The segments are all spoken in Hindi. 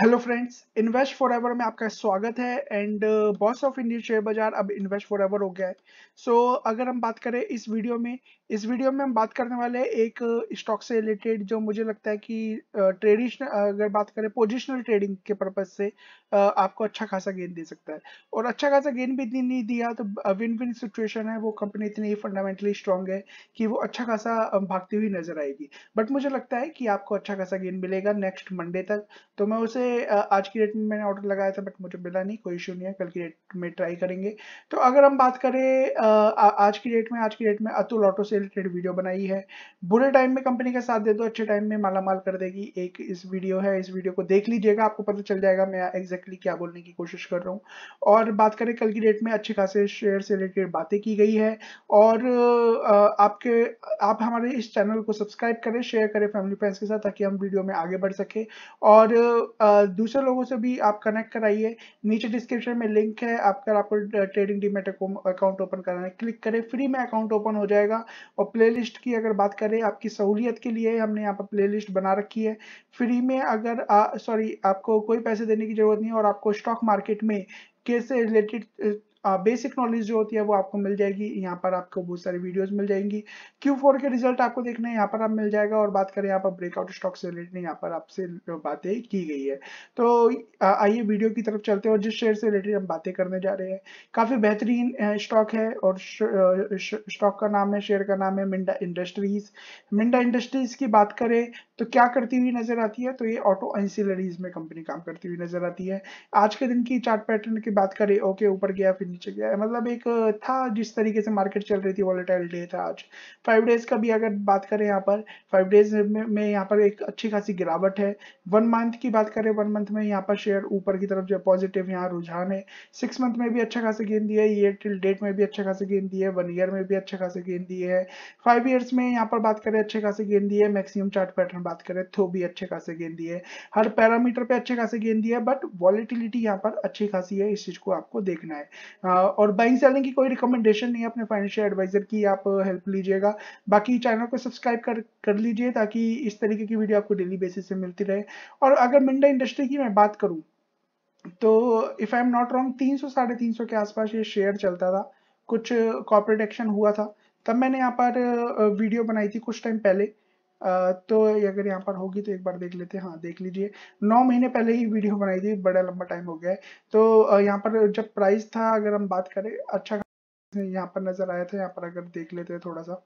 hello friends invest forever में आपका स्वागत है and boss of Indian share बाजार अब इन्वेस्ट फॉर एवर हो गया है सो so, अगर हम बात करें इस वीडियो में इस वीडियो में हम बात करने वाले हैं एक स्टॉक uh, से रिलेटेड जो मुझे लगता है कि ट्रेडिशनल uh, अगर बात करें पोजिशनल ट्रेडिंग के पर्पज से uh, आपको अच्छा खासा गेन दे सकता है और अच्छा खासा गेन भी नहीं दिया तो विन विन सिचुएशन है वो कंपनी इतनी फंडामेंटली स्ट्रांग है कि वो अच्छा खासा um, भागती हुई नजर आएगी बट मुझे लगता है कि आपको अच्छा खासा गेन मिलेगा नेक्स्ट मंडे तक तो मैं उसे आज की डेट में मैंने ऑर्डर लगाया था बट मुझे मिला नहीं कोई इशू नहीं है कल की डेट में ट्राई करेंगे तो अगर हम बात करें आज की डेट में आज की डेट में अतुल ऑटो से रिलेटेड वीडियो बनाई है बुरे टाइम में कंपनी का साथ दे दो अच्छे टाइम में मालामाल कर देगी एक इस वीडियो है इस वीडियो को देख लीजिएगा आपको पता चल जाएगा मैं एग्जैक्टली क्या बोलने की कोशिश कर रहा हूँ और बात करें कल की डेट में अच्छे खासे शेयर से रिलेटेड बातें की गई है और आपके आप हमारे इस चैनल को सब्सक्राइब करें शेयर करें फैमिली फ्रेंड्स के साथ ताकि हम वीडियो में आगे बढ़ सके और दूसरे लोगों से भी आप कनेक्ट कराइए नीचे डिस्क्रिप्शन में लिंक है आपका आपको ट्रेडिंग डीमेट अकाउंट ओपन कराना है क्लिक करें फ्री में अकाउंट ओपन हो जाएगा और प्लेलिस्ट की अगर बात करें आपकी सहूलियत के लिए हमने यहाँ पर प्ले बना रखी है फ्री में अगर सॉरी आपको कोई पैसे देने की जरूरत नहीं है और आपको स्टॉक मार्केट में कैसे रिलेटेड बेसिक नॉलेज जो होती है वो आपको मिल जाएगी यहाँ पर आपको बहुत सारी वीडियोस मिल जाएंगी क्यू फोर के रिजल्ट आपको देखने यहाँ पर आप मिल जाएगा और बात करें यहाँ पर ब्रेकआउट स्टॉक से रिलेटेड यहाँ पर आपसे बातें की गई है तो आइए वीडियो की तरफ चलते हैं और जिस शेयर से रिलेटेड हम बातें करने जा रहे हैं काफ़ी बेहतरीन स्टॉक है और स्टॉक का नाम है शेयर का नाम है मिंडा इंडस्ट्रीज मिंडा इंडस्ट्रीज की बात करें तो क्या करती हुई नजर आती है तो ये ऑटो एंसिलरीज में कंपनी काम करती हुई नजर आती है आज के दिन की चार्ट पैटर्न की बात करें ओके ऊपर गया फिर नीचे गया मतलब एक था जिस तरीके से मार्केट चल रही थी वॉलेटाइल डे था आज फाइव डेज का भी अगर बात करें यहाँ पर फाइव डेज में, यहाँ पर एक अच्छी खासी गिरावट है वन मंथ की बात करें वन मंथ में यहाँ पर शेयर ऊपर की तरफ जो पॉजिटिव यहाँ रुझान है सिक्स मंथ में भी अच्छा खासा गेंद दिया है ईयर टिल डेट में भी अच्छा खासा गेंद दिया है वन ईयर में भी अच्छा खासा गेंद दिया है फाइव ईयर्स में यहाँ पर बात करें अच्छे खासे गेंद दिए मैक्सिमम चार्ट पैटर्न बात करें तो भी अच्छे खासे गेंद दिए हर पैरामीटर पे अच्छे खासे गेंद दिए बट वॉलिटिलिटी यहाँ पर अच्छी खासी है इस चीज को आपको देखना है और बाइंग सेलिंग की कोई रिकमेंडेशन नहीं है अपने फाइनेंशियल एडवाइजर की आप हेल्प लीजिएगा बाकी चैनल को सब्सक्राइब कर कर लीजिए ताकि इस तरीके की वीडियो आपको डेली बेसिस से मिलती रहे और अगर मिंडा इंडस्ट्री की मैं बात करूँ तो if I am not wrong तीन सौ साढ़े तीन सौ के आसपास ये शेयर चलता था कुछ कॉर्पोरेट एक्शन हुआ था तब मैंने यहाँ पर वीडियो बनाई थी कुछ टाइम पहले तो अगर यहाँ पर होगी तो एक बार देख लेते हैं हाँ देख लीजिए नौ महीने पहले ही वीडियो बनाई थी बड़ा लंबा टाइम हो गया है तो यहाँ पर जब प्राइस था अगर हम बात करें अच्छा यहाँ पर नज़र आया था यहाँ पर अगर देख लेते हैं थोड़ा सा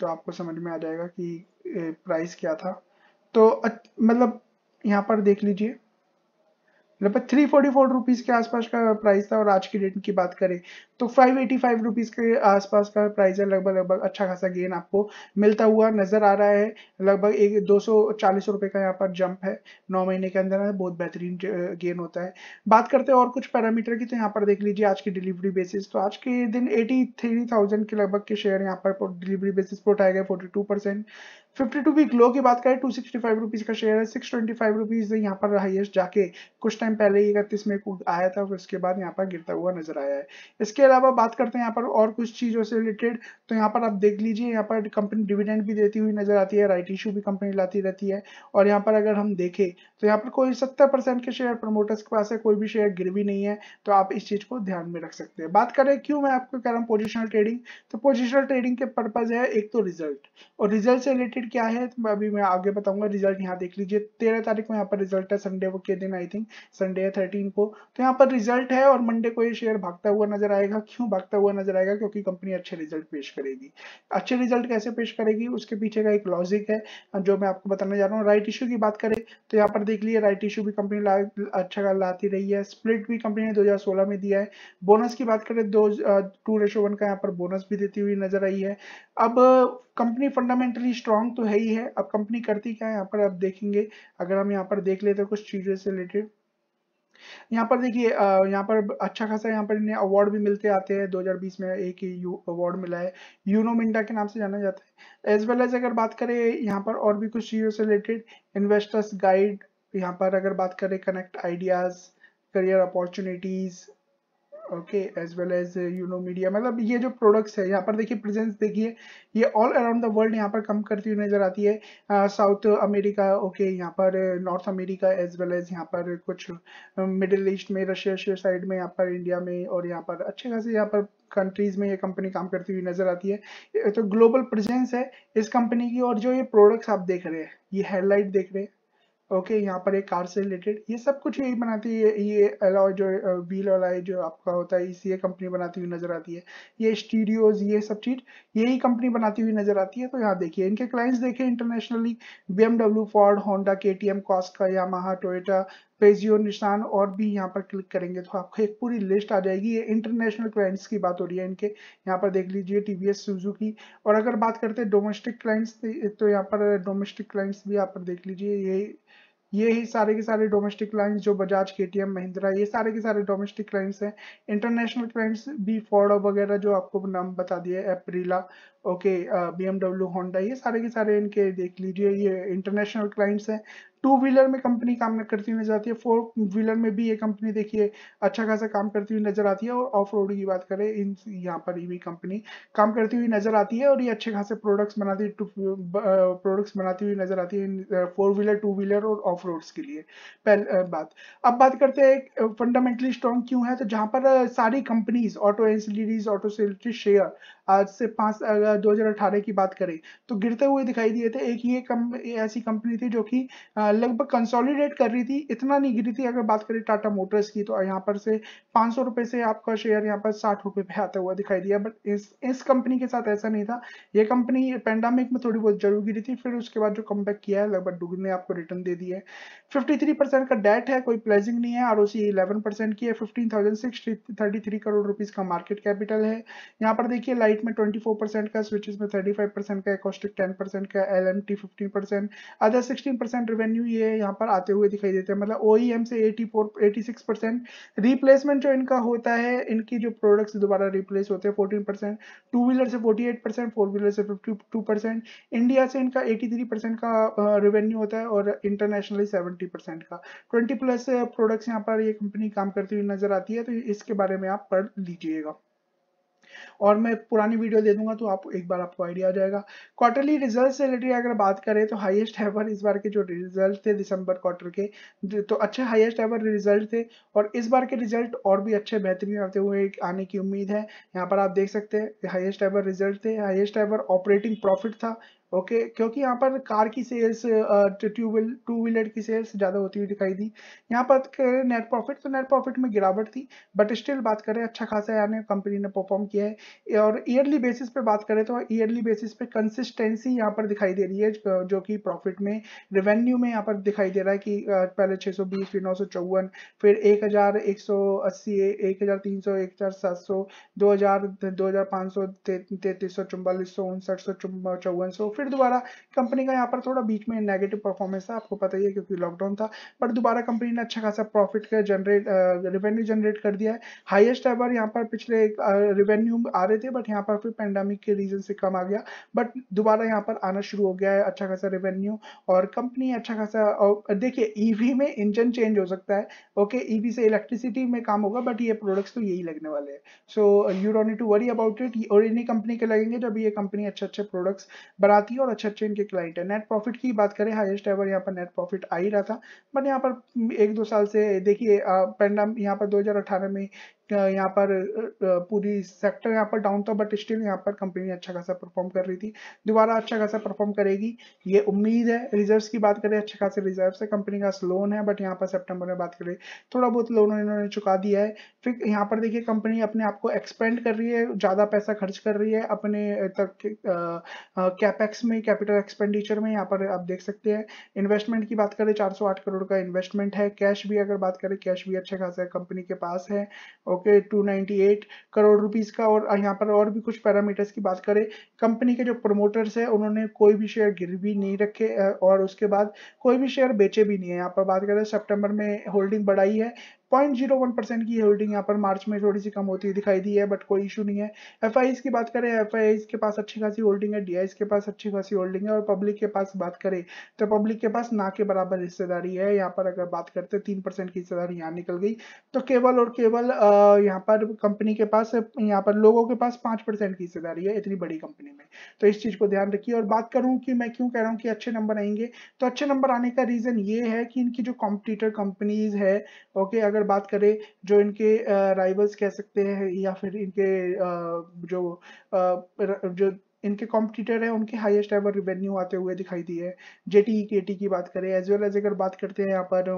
तो आपको समझ में आ जाएगा कि प्राइस क्या था तो मतलब यहाँ पर देख लीजिए लगभग थ्री फोर्टी फोर रुपीज़ के आसपास का प्राइस था और आज की डेट की बात करें तो फाइव एटी फाइव रुपीज़ के आसपास का प्राइस है लगभग लगभग अच्छा खासा गेन आपको मिलता हुआ नज़र आ रहा है लगभग एक दो सौ चालीस रुपए का यहाँ पर जंप है नौ महीने के अंदर बहुत बेहतरीन गेन होता है बात करते हैं और कुछ पैरामीटर की तो यहाँ पर देख लीजिए आज की डिलीवरी बेसिस तो आज के दिन एटी थ्री थाउजेंड के लगभग के शेयर यहाँ पर डिलीवरी बेसिस पर उठाए गए फोर्टी टू वीक लो की बात करें टू सिक्सटी फाइव रुपीज़ का शेयर है सिक्स ट्वेंटी फाइव रुपीज़ यहाँ पर हाइएस्ट जाके कुछ टाइम पहले ही इकतीस में आया था उसके बाद यहाँ पर गिरता हुआ नजर आया है इसके अलावा बात करते हैं यहाँ पर और कुछ चीज़ों से रिलेटेड तो यहाँ पर आप देख लीजिए यहाँ पर कंपनी डिविडेंड भी देती हुई नजर आती है राइट इशू भी कंपनी लाती रहती है और यहाँ पर अगर हम देखें तो यहाँ पर कोई सत्तर परसेंट के शेयर प्रमोटर्स के पास है कोई भी शेयर भी नहीं है तो आप इस चीज़ को ध्यान में रख सकते हैं बात करें क्यों मैं आपको कह रहा हूँ पोजिशनल ट्रेडिंग तो पोजिशनल ट्रेडिंग के पर्पज है एक तो रिजल्ट और रिजल्ट से रिलेटेड क्या है तो अभी मैं आगे बताऊंगा रिजल्ट यहाँ देख लीजिए तेरह तारीख को यहाँ पर रिजल्ट है संडे के दिन आई थिंक संडे है थर्टीन को तो यहाँ पर रिजल्ट है और मंडे को ये शेयर भागता हुआ नजर आएगा बढ़ेगा क्यों भागता हुआ नजर आएगा क्योंकि कंपनी अच्छे रिजल्ट पेश करेगी अच्छे रिजल्ट कैसे पेश करेगी उसके पीछे का एक लॉजिक है जो मैं आपको बताने जा रहा हूँ राइट इश्यू की बात करें तो यहाँ पर देख लिए राइट इशू भी कंपनी अच्छा लाती रही है स्प्लिट भी कंपनी ने दो में दिया है बोनस की बात करें दो टू रेशो वन का यहाँ पर बोनस भी देती हुई नजर आई है अब कंपनी फंडामेंटली स्ट्रांग तो है ही है अब कंपनी करती क्या है यहाँ पर आप देखेंगे अगर हम यहाँ पर देख लेते हैं कुछ चीज़ों से रिलेटेड यहाँ पर देखिए यहाँ पर अच्छा खासा यहाँ पर इन्हें अवार्ड भी मिलते आते हैं 2020 में एक ही यू अवार्ड मिला है यूनो मिंडा के नाम से जाना जाता है एज वेल एज अगर बात करें यहाँ पर और भी कुछ चीज़ों से रिलेटेड इन्वेस्टर्स गाइड यहाँ पर अगर बात करें connect ideas career opportunities okay as well as you know media मतलब ये जो प्रोडक्ट्स है यहाँ पर देखिए प्रेजेंस देखिए ये ऑल अराउंड द वर्ल्ड यहाँ पर कम करती हुई नजर आती है साउथ अमेरिका ओके यहाँ पर North America as well as यहाँ पर कुछ मिडिल uh, ईस्ट में रशिया रशिया साइड में यहाँ पर इंडिया में और यहाँ पर अच्छे खासे यहाँ पर कंट्रीज में ये कंपनी काम करती हुई नजर आती है तो ग्लोबल प्रेजेंस है इस कंपनी की और जो ये प्रोडक्ट्स आप देख रहे हैं ये हेडलाइट देख रहे हैं ओके यहाँ पर एक कार से रिलेटेड ये सब कुछ यही बनाती है ये अलॉय जो व्हील अलॉय जो आपका होता है इसी कंपनी बनाती हुई नजर आती है ये स्टूडियोज ये सब चीज यही कंपनी बनाती हुई नजर आती है तो यहाँ देखिए इनके क्लाइंट्स देखे internationally BMW Ford Honda KTM कॉस्का यामाहा टोयोटा पेजियो निशान और भी यहाँ पर क्लिक करेंगे तो आपको एक पूरी लिस्ट आ जाएगी ये इंटरनेशनल क्लाइंट्स की बात हो रही है इनके यहाँ पर देख लीजिए टी वी की और अगर बात करते हैं डोमेस्टिक क्लाइंट्स तो यहाँ पर डोमेस्टिक क्लाइंट्स भी यहाँ पर देख लीजिए ये ये ही सारे के सारे डोमेस्टिक क्लाइंट्स जो बजाज के टी एम महिंद्रा ये सारे के सारे डोमेस्टिक क्लाइंट्स हैं इंटरनेशनल क्लाइंट्स भी फोर्ड वगैरह जो आपको नाम बता दिए Aprilia okay BMW Honda ये सारे के सारे इनके देख लीजिए ये इंटरनेशनल क्लाइंट्स हैं टू व्हीलर में कंपनी काम करती हुई नजर आती है फोर व्हीलर में भी ये कंपनी देखिए अच्छा खासा काम करती हुई नजर आती है और ऑफ रोड की बात करें इन यहाँ पर भी कंपनी काम करती हुई नजर आती है और ये अच्छे खासे प्रोडक्ट्स बनाती प्रोडक्ट्स बनाती हुई नजर आती है फोर व्हीलर टू व्हीलर और ऑफ रोड्स के लिए पहले बात अब बात करते हैं फंडामेंटली स्ट्रॉन्ग क्यों है तो जहाँ पर सारी कंपनीज ऑटो एंसिलरीज ऑटो सेल्टी शेयर आज से पांच दो हजार अठारह की बात करें तो गिरते हुए दिखाई दिए थे एक ये कम ऐसी कंपनी थी जो कि लगभग कंसोलिडेट कर रही थी इतना नहीं गिरी थी अगर बात करें टाटा मोटर्स की तो यहाँ पर से सौ रुपए से आपका शेयर यहाँ पर साठ रुपए पे आता हुआ दिखाई दिया बट इस इस कंपनी के साथ ऐसा नहीं था ये कंपनी पैंडामिक में थोड़ी बहुत जरूर गिरी थी फिर उसके बाद जो कम किया है लगभग डुगन ने आपको रिटर्न दे दिया है फिफ्टी का डेट है कोई प्लेजिंग नहीं है आर ओ इलेवन की है फिफ्टीन करोड़ रुपीज का मार्केट कैपिटल है यहाँ पर देखिए लाइट में 24 परसेंट का स्विचेस में 35 परसेंट का एकोस्टिक 10 परसेंट का L M T fifteen percent other sixteen percent revenue ये यहाँ पर आते हुए दिखाई देते हैं मतलब ओ e से एटी फोर परसेंट रिप्लेसमेंट जो इनका होता है इनकी जो प्रोडक्ट्स दोबारा रिप्लेस होते हैं फोर्टीन परसेंट टू व्हीलर से फोर्टी फोर व्हीलर से फिफ्टी इंडिया से इनका एटी का रेवेन्यू होता है और इंटरनेशनली सेवेंटी का ट्वेंटी प्लस प्रोडक्ट्स यहाँ पर ये कंपनी काम करती हुई नजर आती है तो इसके बारे में आप पढ़ लीजिएगा और मैं पुरानी वीडियो दे दूंगा तो आप एक बार आपको आइडिया आ जाएगा क्वार्टरली रिजल्ट से रिलेटेड अगर बात करें तो हाईएस्ट एवर इस बार के जो रिजल्ट थे दिसंबर क्वार्टर के तो अच्छे हाईएस्ट एवर रिजल्ट थे और इस बार के रिजल्ट और भी अच्छे बेहतरीन आते हुए आने की उम्मीद है यहाँ पर आप देख सकते हैं हाइएस्ट एवर रिजल्ट थे हाइएस्ट एवर ऑपरेटिंग प्रॉफिट था ओके okay, क्योंकि यहाँ पर कार की sales two wheel two wheeler की सेल्स ज़्यादा होती हुई दिखाई दी यहाँ पर नेट प्रॉफिट तो नेट प्रॉफिट में गिरावट थी बट स्टिल बात करें अच्छा खासा यानी कंपनी ने परफॉर्म किया है और ईयरली बेसिस पे बात करें तो ईयरली बेसिस पे कंसिस्टेंसी यहाँ पर दिखाई दे रही है uh, जो कि प्रॉफिट में रेवेन्यू में यहाँ पर दिखाई दे रहा है कि uh, पहले छः सौ बीस फिर नौ सौ चौवन फिर एक हज़ार एक सौ अस्सी एक हज़ार तीन सौ एक हज़ार सात सौ दो हज़ार दो हज़ार पाँच सौ तैंतीस सौ चौवालीस सौ उनसठ सौ चौवन सौ फिर फिर दोबारा कंपनी का यहाँ पर थोड़ा बीच में नेगेटिव परफॉर्मेंस था आपको पता ही है क्योंकि लॉकडाउन था पर दोबारा कंपनी ने अच्छा खासा प्रॉफिट का जनरेट रिवेन्यू जनरेट कर दिया है हाइएस्ट एवर यहाँ पर पिछले रिवेन्यू आ रहे थे बट यहाँ पर फिर पेंडेमिक के रीजन से कम आ गया बट दोबारा यहाँ पर आना शुरू हो गया है अच्छा खासा रेवेन्यू और कंपनी अच्छा खासा देखिए ईवी e में इंजन चेंज हो सकता है ओके ईवी e से इलेक्ट्रिसिटी में काम होगा बट ये प्रोडक्ट्स तो यही लगने वाले हैं so you don't need to worry about it और इन्हीं कंपनी के लगेंगे जब ये कंपनी अच्छे अच्छे प्रोडक्ट्स बनाती थी और अच्छे अच्छे इनके क्लाइंट है नेट प्रॉफिट की बात करें हाईएस्ट एवर यहाँ पर नेट प्रॉफिट आ ही रहा था बट यहाँ पर एक दो साल से देखिए पेंडम यहाँ पर 2018 में यहाँ पर पूरी सेक्टर यहाँ पर डाउन था बट स्टिल यहाँ पर कंपनी अच्छा खासा परफॉर्म कर रही थी दोबारा अच्छा खासा परफॉर्म करेगी ये उम्मीद है रिजर्व्स की बात करें अच्छे खासे रिजर्व्स है कंपनी का लोन है बट यहाँ पर सेप्टेम्बर में बात करें थोड़ा बहुत लोन इन्होंने चुका दिया है फिर यहाँ पर देखिए कंपनी अपने आप को एक्सपेंड कर रही है ज़्यादा पैसा खर्च कर रही है अपने तक कैपेक्स में कैपिटल एक्सपेंडिचर में यहाँ पर आप देख सकते हैं इन्वेस्टमेंट की बात करें चार करोड़ का इन्वेस्टमेंट है कैश भी अगर बात करें कैश भी अच्छा खासा कंपनी के पास है okay ninety eight crore rupees का और यहाँ पर और भी कुछ पैरामीटर्स की बात करें कंपनी के जो प्रोमोटर्स है उन्होंने कोई भी शेयर गिर भी नहीं रखे और उसके बाद कोई भी शेयर बेचे भी नहीं है यहाँ पर बात करें सेप्टेम्बर में होल्डिंग बढ़ाई है 0.01 की होल्डिंग यहाँ पर मार्च में थोड़ी सी कम होती दिखाई दी है बट कोई इशू नहीं है एफ की बात करें एफ के पास अच्छी खासी होल्डिंग है डी के पास अच्छी खासी होल्डिंग है और पब्लिक के पास बात करें तो पब्लिक के पास ना के बराबर हिस्सेदारी है यहाँ पर अगर बात करते तीन परसेंट की हिस्सेदारी यहाँ निकल गई तो केवल और केवल यहाँ पर कंपनी के पास यहाँ पर लोगों के पास पांच परसेंट की हिस्सेदारी है इतनी बड़ी कंपनी में तो इस चीज़ को ध्यान रखिए और बात करूं कि मैं क्यों कह रहा हूँ कि अच्छे नंबर आएंगे तो अच्छे नंबर आने का रीज़न ये है कि इनकी जो कॉम्पिटिटर कंपनीज है ओके अगर बात करें जो इनके राइवल्स कह सकते हैं या फिर इनके जो जो इनके कॉम्पिटिटर हैं उनके हाईएस्ट एवर रिवेन्यू आते हुए दिखाई दिए है जे टी की बात करें एज वेल एज अगर बात करते हैं यहाँ पर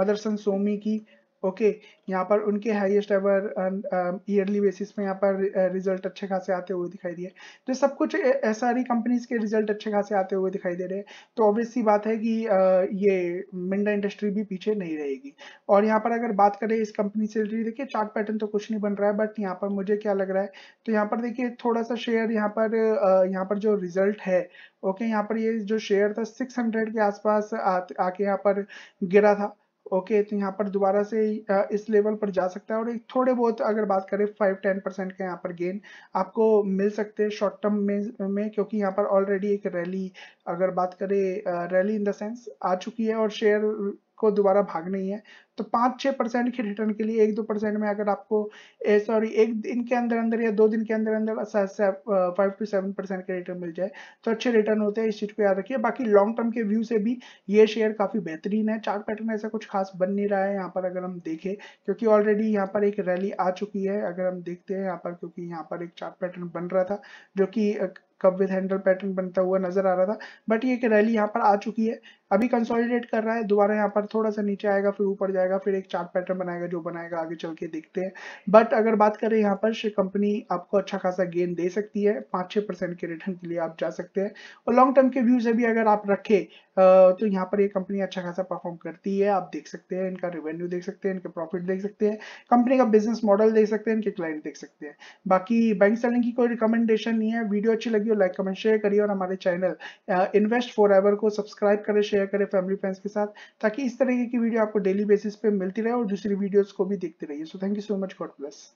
मदरसन सोमी की ओके okay, यहाँ पर उनके हाईएस्ट एवर ईयरली बेसिस पे यहाँ पर रिजल्ट अच्छे खासे आते हुए दिखाई दिए तो सब कुछ एस आर कंपनीज के रिजल्ट अच्छे खासे आते हुए दिखाई दे रहे हैं तो ऑब्वियस uh, सी तो बात है कि uh, ये मिंडा इंडस्ट्री भी पीछे नहीं रहेगी और यहाँ पर अगर बात करें इस कंपनी से रिलेटेड देखिए चार्ट पैटर्न तो कुछ नहीं बन रहा है बट यहाँ पर मुझे क्या लग रहा है तो यहाँ पर देखिए थोड़ा सा शेयर यहाँ पर uh, यहाँ पर जो रिजल्ट है ओके यहाँ पर ये जो शेयर था सिक्स के आसपास आके यहाँ पर गिरा था ओके तो यहाँ पर दोबारा से इस लेवल पर जा सकता है और एक थोड़े बहुत अगर बात करें फाइव टेन परसेंट के यहाँ पर गेन आपको मिल सकते हैं शॉर्ट टर्म में में क्योंकि यहाँ पर ऑलरेडी एक रैली अगर बात करें रैली इन द सेंस आ चुकी है और शेयर को दोबारा भाग नहीं है तो पाँच छः परसेंट के रिटर्न के लिए एक दो परसेंट में अगर आपको सॉरी एक दिन के अंदर अंदर या दो दिन के अंदर अंदर फाइव टू सेवन परसेंट के रिटर्न मिल जाए तो अच्छे रिटर्न होते हैं इस चीज़ को याद रखिए बाकी लॉन्ग टर्म के व्यू से भी ये शेयर काफ़ी बेहतरीन है चार्ट पैटर्न ऐसा कुछ खास बन नहीं रहा है यहाँ पर अगर हम देखें क्योंकि ऑलरेडी यहाँ पर एक रैली आ चुकी है अगर हम देखते हैं यहाँ पर क्योंकि यहाँ पर एक चार्ट पैटर्न बन रहा था जो कि कब विथ हैंडल पैटर्न बनता हुआ नजर आ रहा था बट ये एक रैली यहाँ पर आ चुकी है अभी कंसोलिडेट कर रहा है दोबारा यहाँ पर थोड़ा सा नीचे आएगा फिर ऊपर जाएगा फिर एक चार्ट पैटर्न बनाएगा जो बनाएगा आगे चल के देखते हैं बट अगर बात करें यहाँ पर कंपनी आपको अच्छा खासा गेन दे सकती है पाँच छः परसेंट के रिटर्न के लिए आप जा सकते हैं और लॉन्ग टर्म के व्यू अभी अगर आप रखें तो यहाँ पर ये कंपनी अच्छा खासा परफॉर्म करती है आप देख सकते हैं इनका रेवेन्यू देख सकते हैं इनके प्रॉफिट देख सकते हैं कंपनी का बिजनेस मॉडल देख सकते हैं इनके क्लाइंट देख सकते हैं बाकी बैंक सेलिंग की कोई रिकमेंडेशन नहीं है वीडियो अच्छी लगी हो लाइक कमेंट शेयर करिए और हमारे चैनल इन्वेस्ट फॉर को सब्सक्राइब करें शेयर करें फैमिली फ्रेंड्स के साथ ताकि इस तरीके की वीडियो आपको डेली बेसिस पे मिलती रहे और दूसरी वीडियोस को भी देखते रहिए so thank you so much God bless